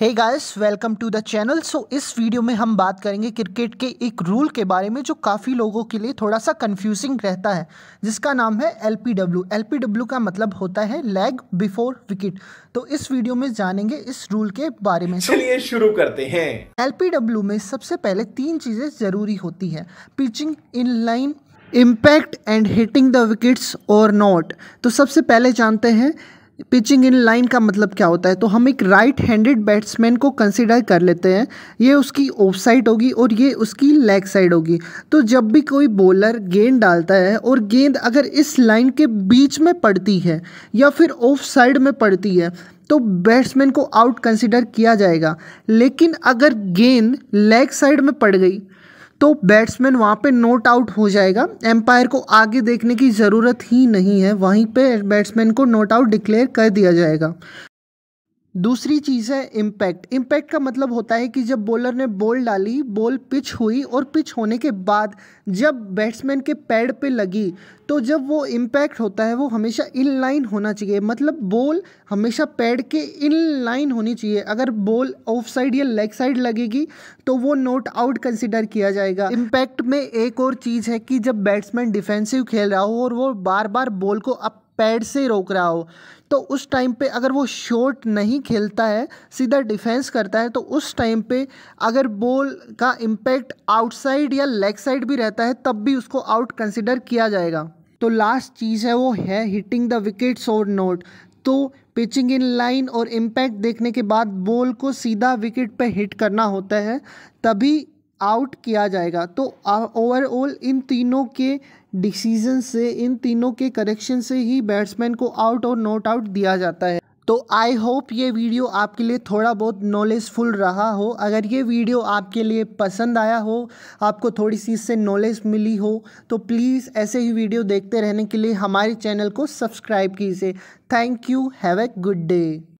hey guys welcome to the channel so इस video में हम बात करेंगे क्रिकेट के एक रूल के बारे में जो काफ़ी लोगों के लिए थोड़ा सा कंफ्यूजिंग रहता है जिसका नाम है L B W L B का मतलब होता है लैग बिफोर विकेट तो इस वीडियो में जानेंगे इस रूल के बारे में चलिए शुरू करते हैं एल पी डब्ल्यू में सबसे पहले तीन चीज़ें ज़रूरी होती हैं pitching in line impact and hitting the wickets और नॉट तो सबसे पहले जानते हैं पिचिंग इन लाइन का मतलब क्या होता है तो हम एक राइट हैंडेड बैट्समैन को कंसिडर कर लेते हैं ये उसकी ऑफ साइड होगी और ये उसकी लेग साइड होगी तो जब भी कोई बॉलर गेंद डालता है और गेंद अगर इस लाइन के बीच में पड़ती है या फिर ऑफ साइड में पड़ती है तो बैट्समैन को आउट कंसिडर किया जाएगा लेकिन अगर गेंद लेग साइड में पड़ गई तो बैट्समैन वहाँ पे नोट आउट हो जाएगा एम्पायर को आगे देखने की ज़रूरत ही नहीं है वहीं पे बैट्समैन को नोट आउट डिक्लेयर कर दिया जाएगा दूसरी चीज़ है इम्पैक्ट इम्पैक्ट का मतलब होता है कि जब बॉलर ने बॉल डाली बॉल पिच हुई और पिच होने के बाद जब बैट्समैन के पैड पे लगी तो जब वो इम्पैक्ट होता है वो हमेशा इन लाइन होना चाहिए मतलब बॉल हमेशा पैड के इन लाइन होनी चाहिए अगर बॉल ऑफ साइड या लेग साइड लगेगी तो वो नोट आउट कंसिडर किया जाएगा इम्पैक्ट में एक और चीज़ है कि जब बैट्समैन डिफेंसिव खेल रहा हो और वो बार बार बॉल को अप पैड से रोक रहा हो तो उस टाइम पे अगर वो शॉट नहीं खेलता है सीधा डिफेंस करता है तो उस टाइम पे अगर बॉल का इम्पैक्ट आउटसाइड या लेग साइड भी रहता है तब भी उसको आउट कंसिडर किया जाएगा तो लास्ट चीज़ है वो है हिटिंग द विकेट्स और नोट तो पिचिंग इन लाइन और इम्पैक्ट देखने के बाद बॉल को सीधा विकेट पे हिट करना होता है तभी आउट किया जाएगा तो ओवरऑल इन तीनों के डिसीजन से इन तीनों के करेक्शन से ही बैट्समैन को आउट और नॉट आउट दिया जाता है तो आई होप ये वीडियो आपके लिए थोड़ा बहुत नॉलेजफुल रहा हो अगर ये वीडियो आपके लिए पसंद आया हो आपको थोड़ी सी इससे नॉलेज मिली हो तो प्लीज़ ऐसे ही वीडियो देखते रहने के लिए हमारे चैनल को सब्सक्राइब कीजिए thank you have a good day